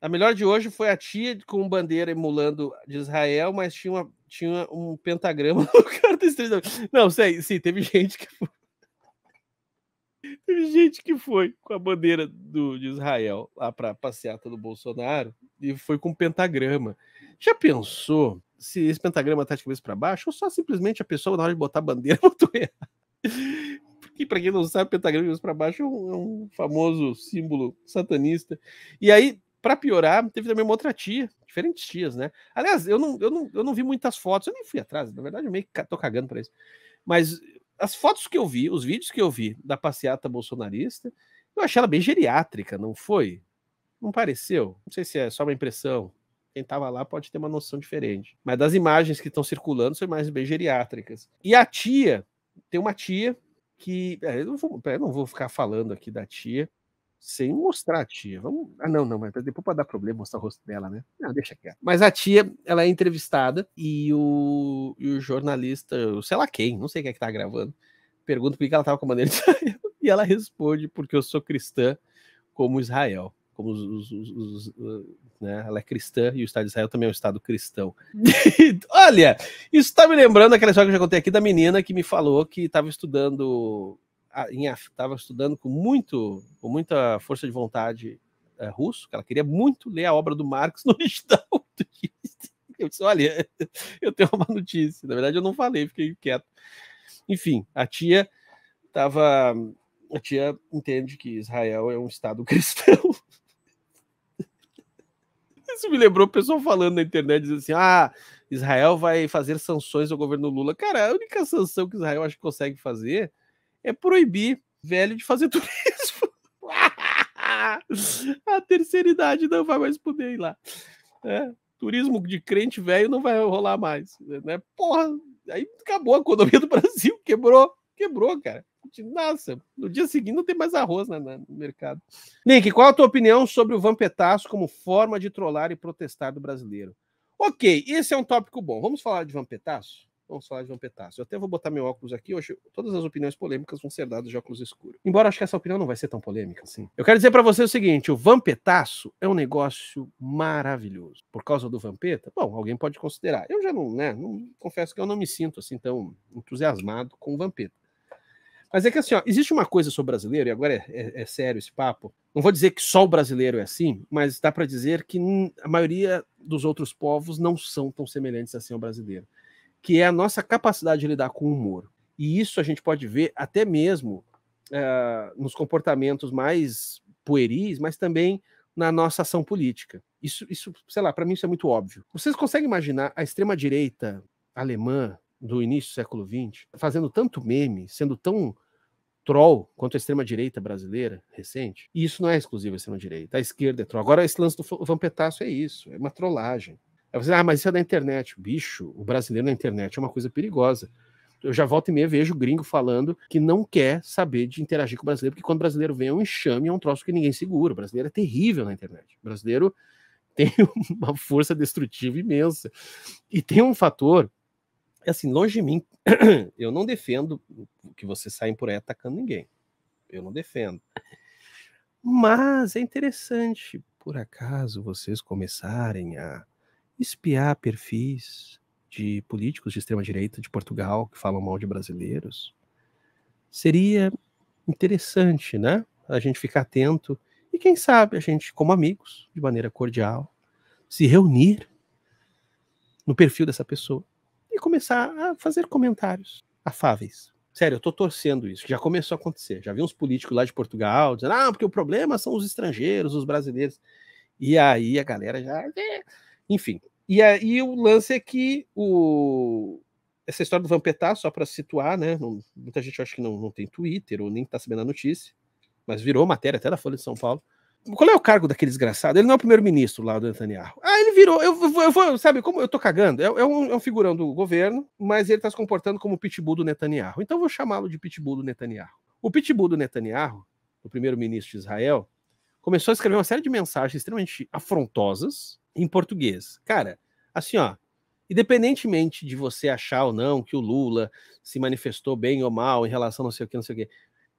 A melhor de hoje foi a tia com bandeira emulando de Israel, mas tinha, uma, tinha um pentagrama no cara do estrela. Não, sei, sim, teve gente que foi. Teve gente que foi com a bandeira do, de Israel lá para a passeata do Bolsonaro e foi com um pentagrama. Já pensou se esse pentagrama tá de cabeça para baixo ou só simplesmente a pessoa na hora de botar a bandeira botou errado? para quem não sabe, pentagrama para baixo é, é um, famoso símbolo satanista. E aí para piorar, teve também uma outra tia, diferentes tias, né? Aliás, eu não, eu não, eu não vi muitas fotos, eu nem fui atrás, na verdade eu meio que tô cagando para isso. Mas as fotos que eu vi, os vídeos que eu vi da passeata bolsonarista, eu achei ela bem geriátrica, não foi? Não pareceu? Não sei se é só uma impressão. Quem estava lá pode ter uma noção diferente. Mas das imagens que estão circulando são imagens bem geriátricas. E a tia, tem uma tia que. É, eu não vou, eu não vou ficar falando aqui da tia, sem mostrar a tia. Vamos... Ah, não, não, mas depois pode dar problema mostrar o rosto dela, né? Não, deixa quieto. Mas a tia, ela é entrevistada e o, e o jornalista, sei lá quem, não sei quem é que tá gravando, pergunta por que ela tava com a bandeira de Israel. E ela responde, porque eu sou cristã como Israel. Como os, os, os, os né? Ela é cristã e o Estado de Israel também é um Estado cristão. Hum. Olha, isso tá me lembrando aquela história que eu já contei aqui da menina que me falou que estava estudando estava estudando com, muito, com muita força de vontade é, russo, que ela queria muito ler a obra do Marx no original. Eu disse: olha, eu tenho uma notícia. Na verdade, eu não falei, fiquei quieto. Enfim, a tia estava. A tia entende que Israel é um Estado cristão. Isso me lembrou o pessoal falando na internet, dizendo assim: ah, Israel vai fazer sanções ao governo Lula. Cara, a única sanção que Israel acho que consegue fazer é proibir velho de fazer turismo. a terceira idade não vai mais poder ir lá. É, turismo de crente velho não vai rolar mais. Né? Porra, aí acabou a economia do Brasil, quebrou, quebrou, cara. Nossa, no dia seguinte não tem mais arroz né, no mercado. Link, qual a tua opinião sobre o vampetaço como forma de trollar e protestar do brasileiro? Ok, esse é um tópico bom. Vamos falar de vampetaço? Vamos falar de Vampetaço. Eu até vou botar meu óculos aqui. Hoje todas as opiniões polêmicas vão ser dadas de óculos escuros. Embora acho que essa opinião não vai ser tão polêmica assim. Eu quero dizer para você o seguinte: o Vampetaço é um negócio maravilhoso. Por causa do Vampeta, bom, alguém pode considerar. Eu já não, né? Não, confesso que eu não me sinto assim tão entusiasmado com o Vampeta. Mas é que assim, ó, existe uma coisa sobre o brasileiro, e agora é, é, é, sério esse papo. Não vou dizer que só o brasileiro é assim, mas dá para dizer que a maioria dos outros povos não são tão semelhantes assim ao brasileiro que é a nossa capacidade de lidar com o humor. E isso a gente pode ver até mesmo é, nos comportamentos mais pueris, mas também na nossa ação política. Isso, isso sei lá, para mim isso é muito óbvio. Vocês conseguem imaginar a extrema-direita alemã do início do século XX fazendo tanto meme, sendo tão troll quanto a extrema-direita brasileira recente? E isso não é exclusivo à extrema-direita. A esquerda é troll. Agora, esse lance do vampetaço é isso, é uma trollagem. Aí você, ah, mas isso é da internet. Bicho, o brasileiro na internet é uma coisa perigosa. Eu já volto e meia vejo gringo falando que não quer saber de interagir com o brasileiro, porque quando o brasileiro vem é um enxame, é um troço que ninguém segura. O brasileiro é terrível na internet. O brasileiro tem uma força destrutiva imensa. E tem um fator, assim, longe de mim, eu não defendo que vocês saiam por aí atacando ninguém. Eu não defendo. Mas é interessante, por acaso, vocês começarem a espiar perfis de políticos de extrema-direita de Portugal que falam mal de brasileiros, seria interessante, né? A gente ficar atento e, quem sabe, a gente, como amigos, de maneira cordial, se reunir no perfil dessa pessoa e começar a fazer comentários afáveis. Sério, eu tô torcendo isso, já começou a acontecer. Já vi uns políticos lá de Portugal dizendo, ah, porque o problema são os estrangeiros, os brasileiros. E aí a galera já. Né, enfim, e aí o lance é que o... essa história do vampetar só para situar, né? Não, muita gente acha que não, não tem Twitter ou nem tá sabendo a notícia, mas virou matéria até da Folha de São Paulo. Qual é o cargo daquele desgraçado? Ele não é o primeiro-ministro lá do Netanyahu. Ah, ele virou. Eu vou, eu vou sabe, como eu tô cagando? É, é, um, é, um, figurão do governo, mas ele tá se comportando como o pitbull do Netanyahu. Então eu vou chamá-lo de pitbull do Netanyahu. O pitbull do Netanyahu, o primeiro-ministro de Israel, começou a escrever uma série de mensagens extremamente afrontosas em português. Cara, assim, ó, independentemente de você achar ou não que o Lula se manifestou bem ou mal em relação a não sei o que, não sei o que,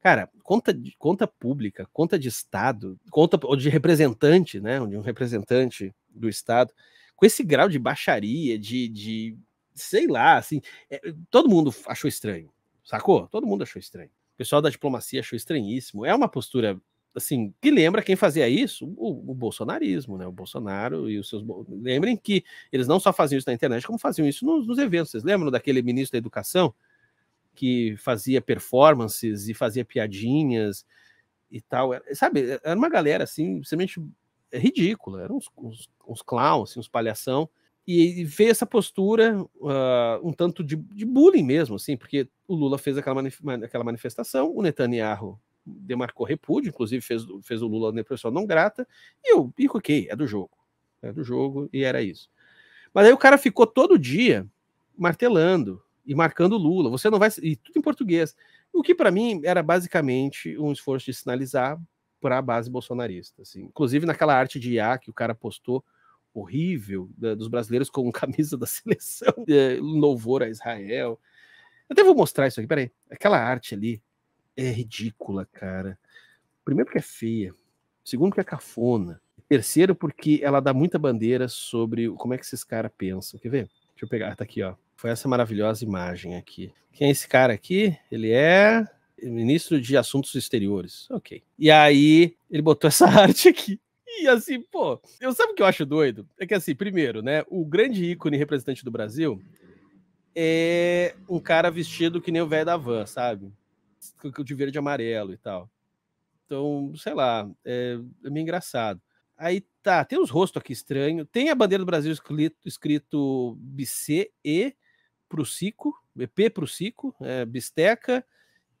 cara, conta, conta pública, conta de Estado, conta ou de representante, né, de um representante do Estado, com esse grau de baixaria, de, de sei lá, assim, é, todo mundo achou estranho, sacou? Todo mundo achou estranho. O pessoal da diplomacia achou estranhíssimo. É uma postura assim, que lembra quem fazia isso? O, o, bolsonarismo, né? O Bolsonaro e os seus. Lembrem que eles não só faziam isso na internet, como faziam isso nos, nos eventos. Vocês lembram daquele ministro da Educação que fazia performances e fazia piadinhas e tal? Era, sabe, é, era uma galera assim, simplesmente é, ridícula, eram uns, uns, uns clowns, assim, uns palhação. E, veio essa postura uh, um tanto de, de bullying mesmo, assim, porque o Lula fez aquela, manif aquela manifestação, o Netanyahu demarcou repúdio, inclusive fez, fez o Lula na pessoa não grata, e eu, e ok, é do jogo. É do jogo, e era isso. Mas aí o cara ficou todo dia martelando e marcando Lula. Você não vai. E tudo em português. O que para mim era basicamente um esforço de sinalizar para a base bolsonarista. Assim. Inclusive naquela arte de IA que o cara postou horrível da, dos brasileiros com camisa da seleção, eh, louvor a Israel. Eu até vou mostrar isso aqui, peraí. Aquela arte ali é ridícula, cara. Primeiro porque é feia, segundo porque é cafona, terceiro porque ela dá muita bandeira sobre como é que esses caras pensam. Quer ver? Deixa eu pegar, tá aqui, ó. Foi essa maravilhosa imagem aqui. Quem é esse cara aqui? Ele é ministro de Assuntos Exteriores. Ok. E aí, ele botou essa arte aqui. E assim, pô, eu sabe o que eu acho doido? É que assim, primeiro, né, o grande ícone representante do Brasil é um cara vestido que nem o velho da van, sabe? de verde e amarelo e tal. Então, sei lá, é, é meio engraçado. Aí tá, tem uns rostos aqui estranho. Tem a bandeira do Brasil escrito, escrito BCE pro Cico, EP pro Cico, é, Bisteca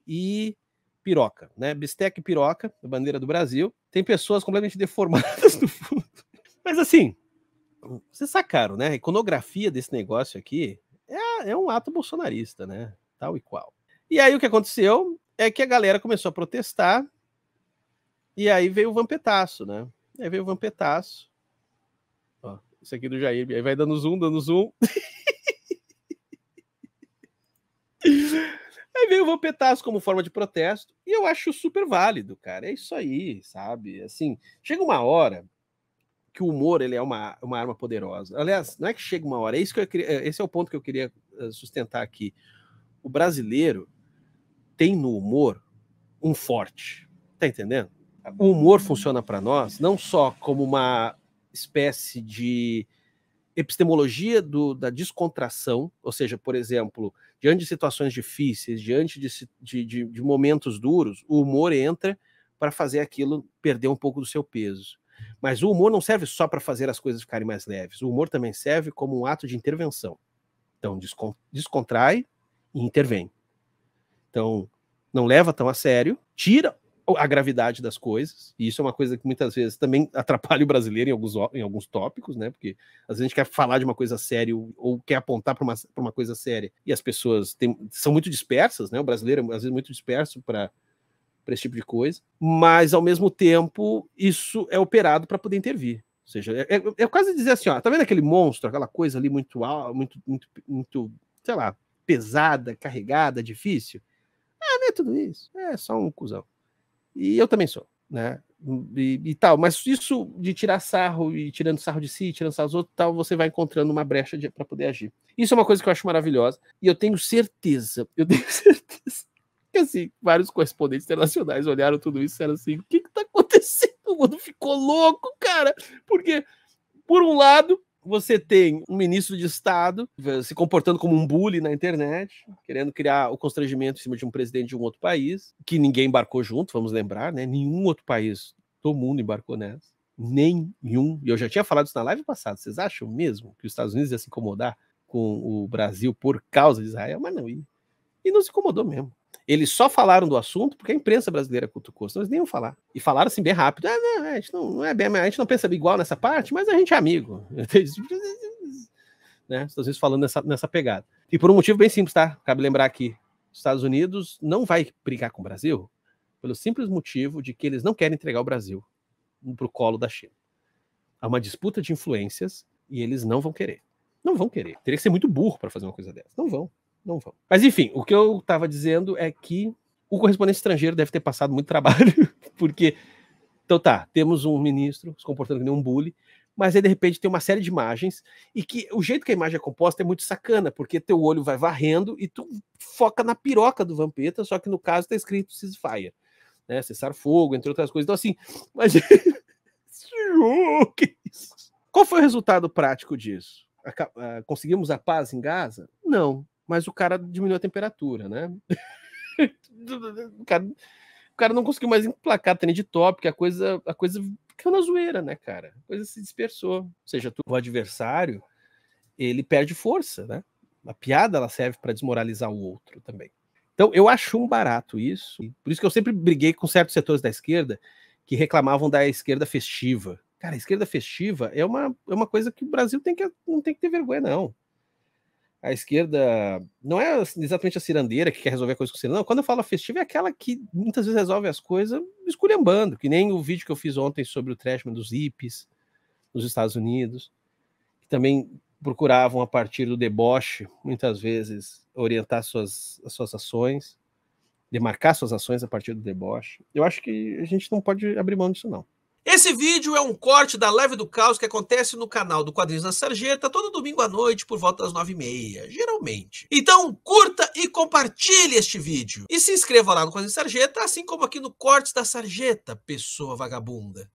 e Piroca, né? Bisteca e Piroca, a bandeira do Brasil. Tem pessoas completamente deformadas no fundo. Mas assim, vocês sacaram, né? A iconografia desse negócio aqui é, é um ato bolsonarista, né? Tal e qual. E aí o que aconteceu é que a galera começou a protestar, e aí veio o vampetaço, né? E aí veio o vampetaço. Ó, isso aqui do Jair, aí vai dando zoom, dando zoom. aí veio o vampetaço como forma de protesto, e eu acho super válido, cara. É isso aí, sabe? Assim, chega uma hora que o humor ele é uma, uma arma poderosa. Aliás, não é que chega uma hora, é isso que eu é, esse é o ponto que eu queria eh, sustentar aqui. O brasileiro, tem no humor um forte. Tá entendendo? Tá o humor funciona para nós não só como uma espécie de epistemologia do, da descontração, ou seja, por exemplo, diante de situações difíceis, diante de, de, de, de momentos duros, o humor entra para fazer aquilo perder um pouco do seu peso. Mas o humor não serve só para fazer as coisas ficarem mais leves, o humor também serve como um ato de intervenção. Então, descontrai e intervém. Então, não leva tão a sério, tira a gravidade das coisas, e isso é uma coisa que muitas vezes também atrapalha o brasileiro em alguns, em alguns tópicos, né? Porque às vezes a gente quer falar de uma coisa séria ou quer apontar para uma, uma coisa séria, e as pessoas são muito dispersas, né? O brasileiro é às vezes muito disperso para esse tipo de coisa, mas ao mesmo tempo isso é operado para poder intervir. Ou seja, é, é, é, quase dizer assim, ó, tá vendo aquele monstro, aquela coisa ali muito, muito, muito, muito, sei lá, pesada, carregada, difícil? tudo isso. É só um cuzão. E eu também sou, né? E, e, tal, mas isso de tirar sarro e tirando sarro de si, tirando sarro dos outros, tal, você vai encontrando uma brecha para poder agir. Isso é uma coisa que eu acho maravilhosa e eu tenho certeza, eu tenho certeza que assim, vários correspondentes internacionais olharam tudo isso e disseram assim: o que que tá acontecendo? O mundo ficou louco, cara, porque por um lado você tem um ministro de Estado eh, se comportando como um bully na internet, querendo criar o constrangimento em cima de um presidente de um outro país, que ninguém embarcou junto, vamos lembrar, né? Nenhum outro país do mundo embarcou nessa. Nenhum. E eu já tinha falado isso na live passada. Vocês acham mesmo que os Estados Unidos ia se incomodar com o Brasil por causa de Israel? Mas não ia. E não se incomodou mesmo. Eles só falaram do assunto porque a imprensa brasileira cutucou, senão eles nem iam falar. E falaram assim bem rápido. Ah, não, a gente não, não é bem, a gente não pensa igual nessa parte, mas a gente é amigo. né? Às vezes falando nessa, nessa pegada. E por um motivo bem simples, tá? Cabe lembrar aqui: os Estados Unidos não vai brigar com o Brasil pelo simples motivo de que eles não querem entregar o Brasil para o colo da China. Há uma disputa de influências e eles não vão querer. Não vão querer. Teria que ser muito burro para fazer uma coisa dessa. Não vão não vão. Mas enfim, o que eu estava dizendo é que o correspondente estrangeiro deve ter passado muito trabalho, porque então tá, temos um ministro se comportando como um bully, mas aí de repente tem uma série de imagens e que o jeito que a imagem é composta é muito sacana, porque teu olho vai varrendo e tu foca na piroca do Vampeta, só que no caso tá escrito ceasefire, né? Cessar fogo, entre outras coisas. Então assim, mas que isso? Qual foi o resultado prático disso? Ah, conseguimos a paz em Gaza? Não mas o cara diminuiu a temperatura, né? o, cara, o, cara, não conseguiu mais emplacar trem de top, que a coisa, a coisa ficou na zoeira, né, cara? A coisa se dispersou. Ou seja, tu, o adversário, ele perde força, né? A piada, ela serve para desmoralizar o outro também. Então, eu acho um barato isso. Por isso que eu sempre briguei com certos setores da esquerda que reclamavam da esquerda festiva. Cara, a esquerda festiva é uma, é uma coisa que o Brasil tem que, não tem que ter vergonha, não a esquerda não é exatamente a cirandeira que quer resolver a coisa com ciranda, não. Quando eu falo festiva, é aquela que muitas vezes resolve as coisas esculhambando, que nem o vídeo que eu fiz ontem sobre o trashman dos hippies nos Estados Unidos, que também procuravam, a partir do deboche, muitas vezes, orientar suas, as suas ações, demarcar suas ações a partir do deboche. Eu acho que a gente não pode abrir mão disso, não. Esse vídeo é um corte da Live do Caos que acontece no canal do Quadrinhos da Sarjeta todo domingo à noite por volta das nove e meia, geralmente. Então curta e compartilhe este vídeo. E se inscreva lá no Quadrinhos Sarjeta, assim como aqui no Cortes da Sarjeta, pessoa vagabunda.